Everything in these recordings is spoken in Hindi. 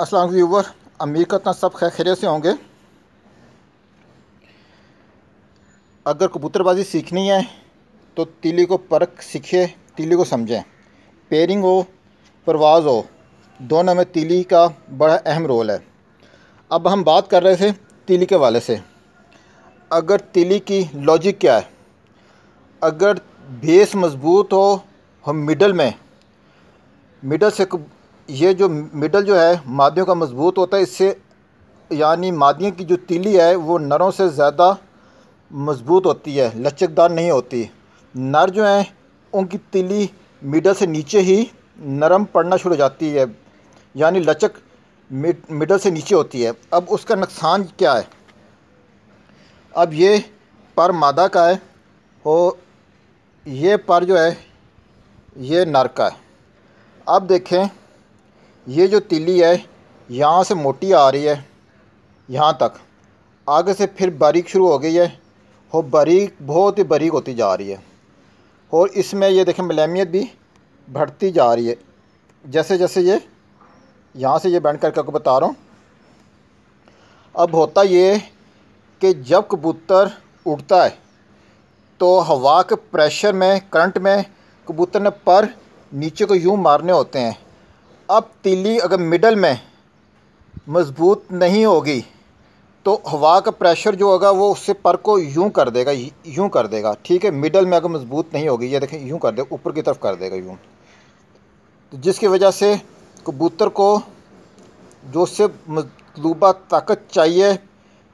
असल व्यूवर अमीर करता सब खैर खेरे से होंगे अगर कबूतरबाजी सीखनी है तो तीली को परख सीखे तीली को समझें पेयरिंग हो परवाज़ हो दोनों में तीली का बड़ा अहम रोल है अब हम बात कर रहे थे तीली के वाले से अगर तीली की लॉजिक क्या है अगर बेस मज़बूत हो हम मिडल में मिडल से ये जो मिडल जो है मादियों का मजबूत होता है इससे यानी मादियों की जो तीली है वो नरों से ज़्यादा मजबूत होती है लचकदार नहीं होती नर जो हैं उनकी तीली मिडल से नीचे ही नरम पड़ना शुरू हो जाती है यानी लचक मिडल से नीचे होती है अब उसका नुकसान क्या है अब ये पर मादा का है और ये पर जो है ये नर का है अब देखें ये जो तिली है यहाँ से मोटी आ रही है यहाँ तक आगे से फिर बारीक शुरू हो गई है और बारीक बहुत ही बारीक होती जा रही है और इसमें ये देखें मलैमियत भी बढ़ती जा रही है जैसे जैसे ये यहाँ से ये बैंड करके आपको बता रहा हूँ अब होता ये कि जब कबूतर उड़ता है तो हवा के प्रेशर में करंट में कबूतर ने पर नीचे को यूँ मारने होते हैं अब तीली अगर मिडल में मज़बूत नहीं होगी तो हवा का प्रेशर जो होगा वो उससे पर को यूं कर देगा यूं कर देगा ठीक है मिडल में अगर मज़बूत नहीं होगी ये देखें यूं कर दे ऊपर की तरफ कर देगा यूं तो जिसकी वजह से कबूतर को जो उससे मतलूबा ताकत चाहिए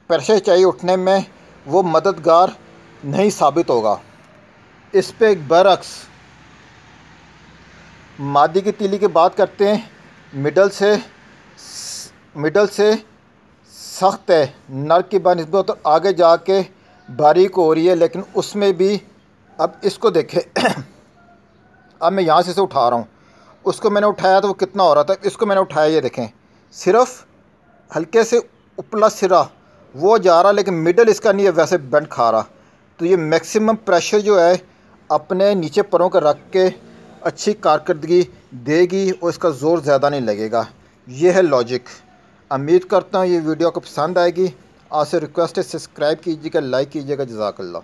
प्रेशर चाहिए उठने में वो मददगार नहीं साबित होगा इस पर बरक्स मादी की तीली की बात करते हैं मिडल से मिडल से सख्त है नर की बनस्बत तो आगे जा के बारीक हो रही है लेकिन उसमें भी अब इसको देखें अब मैं यहाँ से इसे उठा रहा हूँ उसको मैंने उठाया तो वो कितना हो रहा था इसको मैंने उठाया ये देखें सिर्फ हल्के से उपला सिरा वो जा रहा लेकिन मिडल इसका नहीं है वैसे बेंड खा रहा तो ये मैक्सिमम प्रेशर जो है अपने नीचे परों का रख के अच्छी कारकर्दगी देगी और इसका ज़ोर ज़्यादा नहीं लगेगा यह है लॉजिक उम्मीद करता हूँ ये वीडियो आपको पसंद आएगी आपसे रिक्वेस्ट है सब्सक्राइब कीजिएगा लाइक कीजिएगा जजाकल्ला